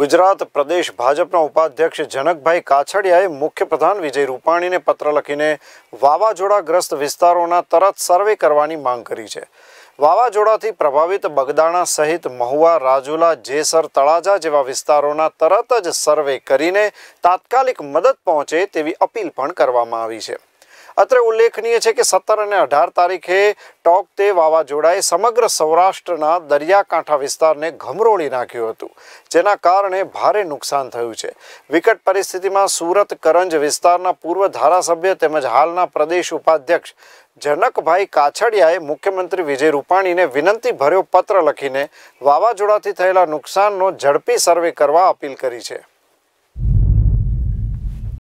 ગુજરાત પ્રદેશ ભાજપના ઉપાધ્યક્ષ જનકભાઈ કાછડિયાએ મુખ્યપ્રધાન વિજય રૂપાણીને પત્ર લખીને વાવાઝોડાગ્રસ્ત વિસ્તારોના તરત સર્વે કરવાની માંગ કરી છે વાવાઝોડાથી પ્રભાવિત બગદાણા સહિત મહુવા રાજુલા જેસર તળાજા જેવા વિસ્તારોના તરત જ સર્વે કરીને તાત્કાલિક મદદ પહોંચે તેવી અપીલ પણ કરવામાં આવી છે અત્રે ઉલ્લેખનીય છે કે સત્તર અને અઢાર તારીખે ટોક તે વાવાઝોડાએ સમગ્ર સૌરાષ્ટ્રના દરિયાકાંઠા વિસ્તારને ઘમરોળી નાખ્યું હતું જેના કારણે ભારે નુકસાન થયું છે વિકટ પરિસ્થિતિમાં સુરત કરંજ વિસ્તારના પૂર્વ ધારાસભ્ય તેમજ હાલના પ્રદેશ ઉપાધ્યક્ષ જનકભાઈ કાછડિયાએ મુખ્યમંત્રી વિજય રૂપાણીને વિનંતી ભર્યો પત્ર લખીને વાવાઝોડાથી થયેલા નુકસાનનો ઝડપી સર્વે કરવા અપીલ કરી છે